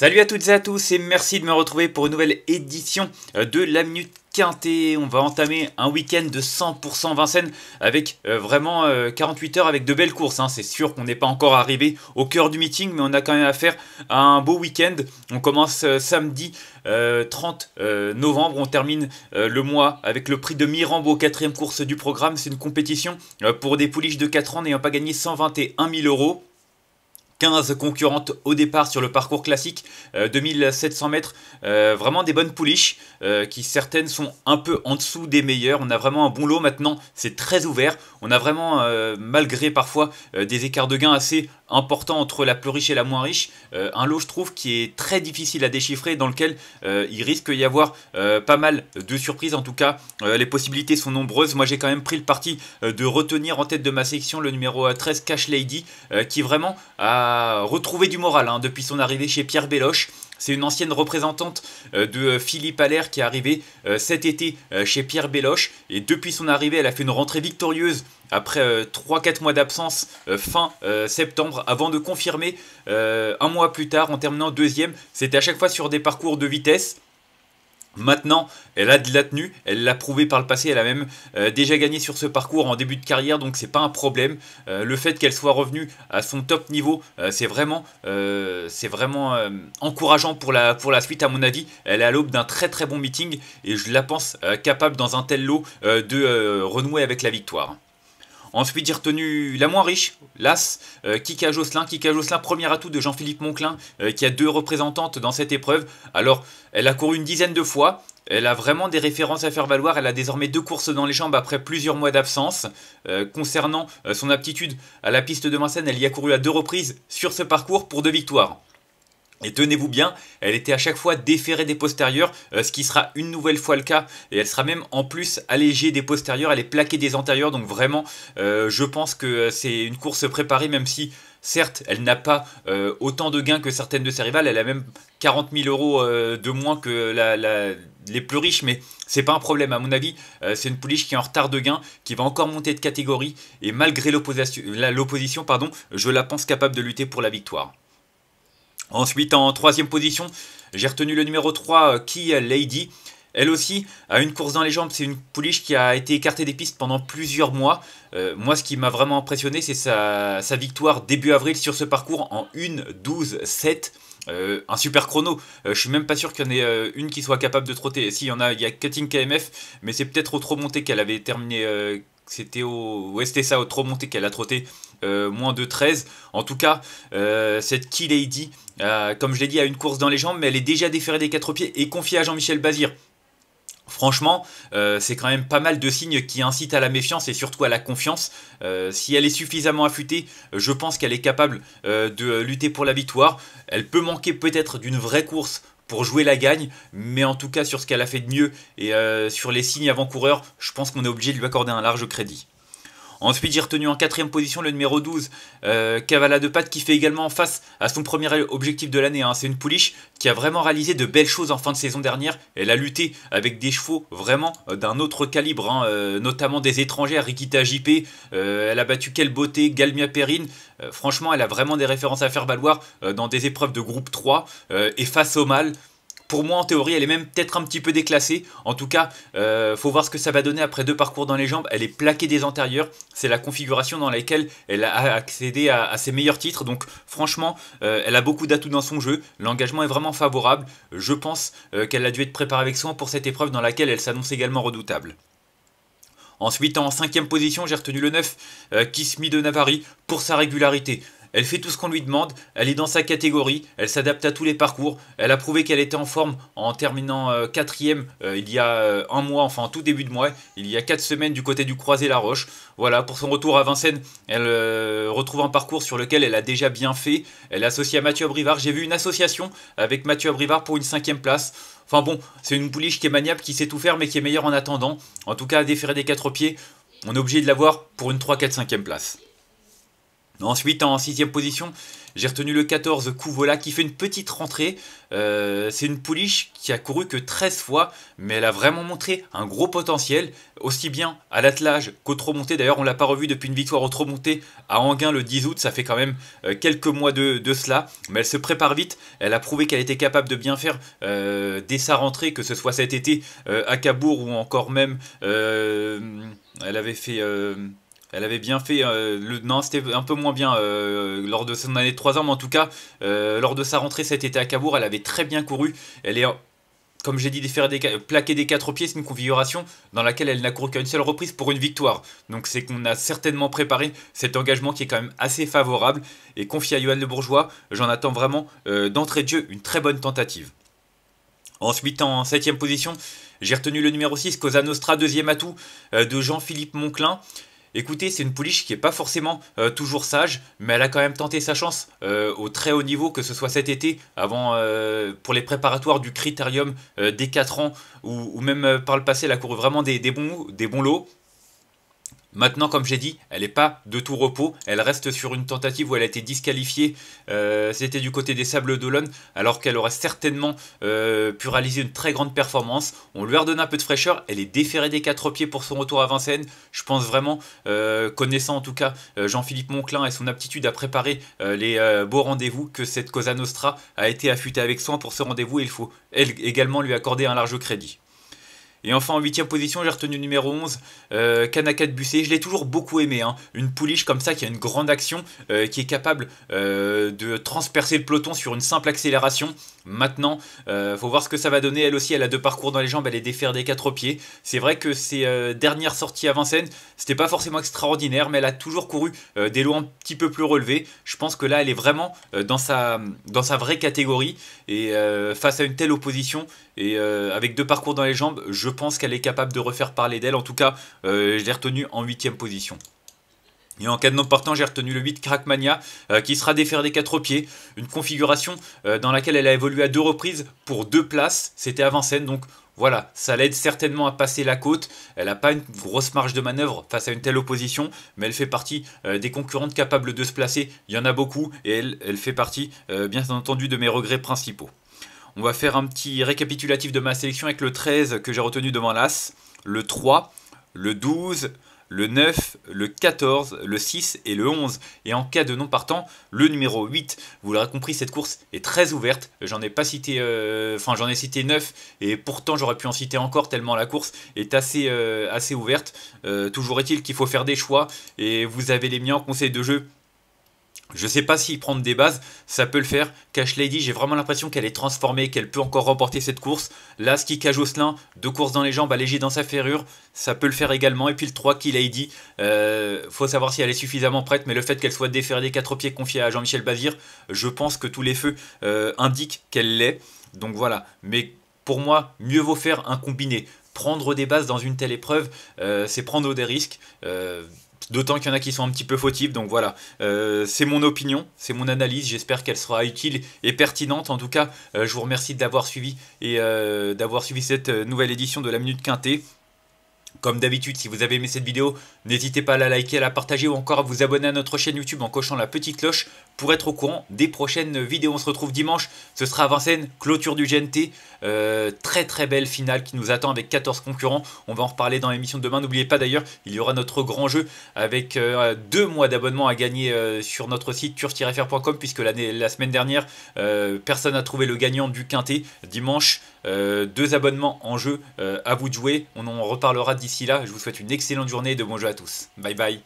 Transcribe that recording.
Salut à toutes et à tous et merci de me retrouver pour une nouvelle édition euh, de la Minute Quintée. On va entamer un week-end de 100% Vincennes avec euh, vraiment 48 euh, heures avec de belles courses. Hein. C'est sûr qu'on n'est pas encore arrivé au cœur du meeting, mais on a quand même affaire à un beau week-end. On commence samedi 30 novembre, on termine le mois avec le prix de Mirambo, quatrième course du programme. C'est une compétition pour des pouliches de 4 ans n'ayant pas gagné 121 000 euros. 15 concurrentes au départ sur le parcours classique, 2700 euh, mètres, euh, vraiment des bonnes pouliches, euh, qui certaines sont un peu en dessous des meilleures, on a vraiment un bon lot maintenant, c'est très ouvert, on a vraiment, malgré parfois des écarts de gains assez important entre la plus riche et la moins riche, euh, un lot je trouve qui est très difficile à déchiffrer, dans lequel euh, il risque d'y avoir euh, pas mal de surprises, en tout cas les possibilités sont nombreuses, moi j'ai quand même pris le parti de retenir en tête de ma section le numéro 13 Cash Lady, qui vraiment a retrouvé du moral hein, depuis son arrivée chez Pierre Béloche, c'est une ancienne représentante euh, de euh, Philippe Allaire qui est arrivée euh, cet été chez Pierre Béloche. Et depuis son arrivée, elle a fait une rentrée victorieuse après 3-4 mois d'absence fin septembre, avant de confirmer un mois plus tard en terminant deuxième. C'était à chaque fois sur des parcours de vitesse. Maintenant, elle a de la tenue, elle l'a prouvé par le passé, elle a même euh, déjà gagné sur ce parcours en début de carrière, donc c'est pas un problème. Euh, le fait qu'elle soit revenue à son top niveau, euh, c'est vraiment, vraiment encourageant pour la suite à mon avis. Elle est à l'aube d'un très très bon meeting et je la pense capable dans un tel lot de renouer avec la victoire. Ensuite, j'ai retenu la moins riche, l'As, euh, Kika Josselin. Kika premier atout de Jean-Philippe Monclin, euh, qui a deux représentantes dans cette épreuve. Alors, elle a couru une dizaine de fois. Elle a vraiment des références à faire valoir. Elle a désormais deux courses dans les jambes après plusieurs mois d'absence. Euh, concernant son aptitude à la piste de Vincennes, elle y a couru à deux reprises sur ce parcours pour deux victoires. Et tenez-vous bien, elle était à chaque fois déférée des postérieurs, euh, ce qui sera une nouvelle fois le cas. Et elle sera même en plus allégée des postérieurs, elle est plaquée des antérieurs. Donc vraiment, euh, je pense que euh, c'est une course préparée, même si Certes, elle n'a pas autant de gains que certaines de ses rivales, elle a même 40 000 euros de moins que les plus riches, mais c'est pas un problème. À mon avis, c'est une pouliche qui est en retard de gains, qui va encore monter de catégorie, et malgré l'opposition, je la pense capable de lutter pour la victoire. Ensuite, en troisième position, j'ai retenu le numéro 3, euh, Key Lady. Elle aussi a une course dans les jambes, c'est une pouliche qui a été écartée des pistes pendant plusieurs mois. Euh, moi, ce qui m'a vraiment impressionné, c'est sa, victoire début avril sur ce parcours en 1-12-7. Euh, un super chrono. je je suis même pas sûr qu'il y en ait une qui soit capable de trotter. S'il y en a, il y a Cutting KMF, mais c'est peut-être au trop monté qu'elle avait terminé. C'était au. Ouais, ça, au trop monté qu'elle a trotté euh, moins de 13. En tout cas, euh, cette Key Lady, euh, comme je l'ai dit, a une course dans les jambes, mais elle est déjà déférée des quatre pieds et confiée à Jean-Michel Bazir. Franchement, c'est quand même pas mal de signes qui incitent à la méfiance et surtout à la confiance. si elle est suffisamment affûtée, je pense qu'elle est capable de lutter pour la victoire. Elle peut manquer peut-être d'une vraie course pour jouer la gagne, mais en tout cas sur ce qu'elle a fait de mieux et sur les signes avant-coureurs, je pense qu'on est obligé de lui accorder un large crédit. Ensuite, j'ai retenu en quatrième position le numéro 12, euh, Cavala de Patte, qui fait également face à son premier objectif de l'année. Hein. C'est une pouliche qui a vraiment réalisé de belles choses en fin de saison dernière. Elle a lutté avec des chevaux vraiment euh, d'un autre calibre, hein, euh, notamment des étrangers Rikita JP. Euh, elle a battu Quelle Beauté, Galmia Perrine. franchement, elle a vraiment des références à faire valoir dans des épreuves de groupe 3 et face au mal. Pour moi, en théorie, elle est même peut-être un petit peu déclassée. En tout cas, il euh, faut voir ce que ça va donner après deux parcours dans les jambes. Elle est plaquée des antérieurs. C'est la configuration dans laquelle elle a accédé à, ses meilleurs titres. Donc, franchement, euh, elle a beaucoup d'atouts dans son jeu. L'engagement est vraiment favorable. Je pense euh, qu'elle a dû être préparée avec soin pour cette épreuve dans laquelle elle s'annonce également redoutable. Ensuite, en cinquième position, j'ai retenu le 9, Kiss de Navari, pour sa régularité. Elle fait tout ce qu'on lui demande, elle est dans sa catégorie, elle s'adapte à tous les parcours, elle a prouvé qu'elle était en forme en terminant euh, quatrième euh, il y a euh, un mois, enfin tout début de mois, il y a quatre semaines du côté du Croisé-la-Roche. Voilà, pour son retour à Vincennes, elle retrouve un parcours sur lequel elle a déjà bien fait. Elle associe à Mathieu Abrivard. j'ai vu une association avec Mathieu Abrivard pour une cinquième place. Enfin bon, c'est une pouliche qui est maniable, qui sait tout faire, mais qui est meilleure en attendant. En tout cas, à déférer des quatre pieds, on est obligé de l'avoir pour une 3 4 5 place. Ensuite, en sixième position, j'ai retenu le 14 Kouvola qui fait une petite rentrée. Euh, c'est une pouliche qui a couru que 13 fois, mais elle a vraiment montré un gros potentiel, aussi bien à l'attelage qu'au trop monté. D'ailleurs, on ne l'a pas revu depuis une victoire au trop à Anguin le 10 août. Ça fait quand même euh, quelques mois de, cela, mais elle se prépare vite. Elle a prouvé qu'elle était capable de bien faire euh, dès sa rentrée, que ce soit cet été à Cabourg ou encore même. elle avait fait. Elle avait bien fait. Euh, le, non, c'était un peu moins bien euh, lors de son année de 3 ans, mais en tout cas, euh, lors de sa rentrée cet été à Cabourg, elle avait très bien couru. Elle est, comme j'ai dit, plaquée des, plaquer des quatre pieds, c'est une configuration dans laquelle elle n'a couru qu'une seule reprise pour une victoire. Donc c'est qu'on a certainement préparé cet engagement qui est quand même assez favorable. Et confié à Johan Le Bourgeois, j'en attends vraiment d'entrée de jeu une très bonne tentative. Ensuite, en 7 position, j'ai retenu le numéro 6, Cosa Nostra, deuxième atout de Jean-Philippe Monclin écoutez, c'est une pouliche qui n'est pas forcément euh, toujours sage, mais elle a quand même tenté sa chance euh, au très haut niveau, que ce soit cet été, avant euh, pour les préparatoires du critérium des 4 ans, ou, même par le passé, elle a couru vraiment des bons lots. Maintenant, comme j'ai dit, elle n'est pas de tout repos. Elle reste sur une tentative où elle a été disqualifiée. Euh, c'était du côté des Sables d'Olonne, alors qu'elle aurait certainement euh, pu réaliser une très grande performance. On lui redonné un peu de fraîcheur. Elle est déférée des quatre pieds pour son retour à Vincennes. Je pense vraiment, euh, connaissant en tout cas Jean-Philippe Monclin et son aptitude à préparer les beaux rendez-vous, que cette Cosa Nostra a été affûtée avec soin pour ce rendez-vous. Il faut également lui accorder un large crédit. Et enfin en 8 position, j'ai retenu numéro 11, euh, Kanaka de Bussé. Je l'ai toujours beaucoup aimé. Hein. Une pouliche comme ça qui a une grande action, euh, qui est capable euh, de transpercer le peloton sur une simple accélération. Maintenant, il euh, faut voir ce que ça va donner. Elle aussi, elle a deux parcours dans les jambes, elle est défaire des quatre pieds. C'est vrai que ses dernières sorties à Vincennes, c'était pas forcément extraordinaire, mais elle a toujours couru des lots un petit peu plus relevés. Je pense que là, elle est vraiment dans, sa, dans sa vraie catégorie. Et face à une telle opposition, et avec deux parcours dans les jambes, je je pense qu'elle est capable de refaire parler d'elle. En tout cas, euh, je l'ai retenue en 8 position. Et en cas de non partant, j'ai retenu le 8 Crackmania, euh, qui sera défaire des quatre pieds. Une configuration euh, dans laquelle elle a évolué à deux reprises pour deux places. C'était avant scène. donc voilà, ça l'aide certainement à passer la côte. Elle n'a pas une grosse marge de manœuvre face à une telle opposition, mais elle fait partie des concurrentes capables de se placer. Il y en a beaucoup, et elle fait partie, bien entendu, de mes regrets principaux. On va faire un petit récapitulatif de ma sélection avec le 13 que j'ai retenu devant l'As, le 3, le 12, le 9, le 14, le 6 et le 11. Et en cas de non partant, le numéro 8. Vous l'aurez compris, cette course est très ouverte. J'en ai pas cité, euh, enfin j'en ai cité 9 et pourtant j'aurais pu en citer encore tellement la course est assez, euh, assez ouverte. Euh, toujours est-il qu'il faut faire des choix et vous avez les miens en conseil de jeu je sais pas s'il prendre des bases, ça peut le faire. Cash Lady, j'ai vraiment l'impression qu'elle est transformée, qu'elle peut encore remporter cette course. Là, ce qui cache Ocelin, deux courses dans les jambes, léger dans sa ferrure, ça peut le faire également. Et puis le 3 qui Lady, euh, faut savoir si elle est suffisamment prête, mais le fait qu'elle soit déferrée des quatre pieds confiée à Jean-Michel Bazir, je pense que tous les feux euh, indiquent qu'elle l'est. Donc voilà, mais pour moi, mieux vaut faire un combiné. Prendre des bases dans une telle épreuve, euh, c'est prendre des risques. Euh, D'autant qu'il y en a qui sont un petit peu fautifs, donc voilà. Euh, c'est mon opinion, c'est mon analyse, j'espère qu'elle sera utile et pertinente. En tout cas, euh, je vous remercie d'avoir suivi et euh, d'avoir suivi cette nouvelle édition de la Minute Quintée. Comme d'habitude, si vous avez aimé cette vidéo, n'hésitez pas à la liker, à la partager ou encore à vous abonner à notre chaîne YouTube en cochant la petite cloche pour être au courant des prochaines vidéos. On se retrouve dimanche, ce sera à Vincennes, clôture du GNT, euh, très très belle finale qui nous attend avec 14 concurrents. On va en reparler dans l'émission de demain. N'oubliez pas d'ailleurs, il y aura notre grand jeu avec euh, deux mois d'abonnement à gagner euh, sur notre site turf frcom puisque la semaine dernière, personne n'a trouvé le gagnant du Quintet. Dimanche, deux abonnements en jeu à vous de jouer. On en reparlera D'ici là, je vous souhaite une excellente journée et de bons jeux à tous. Bye bye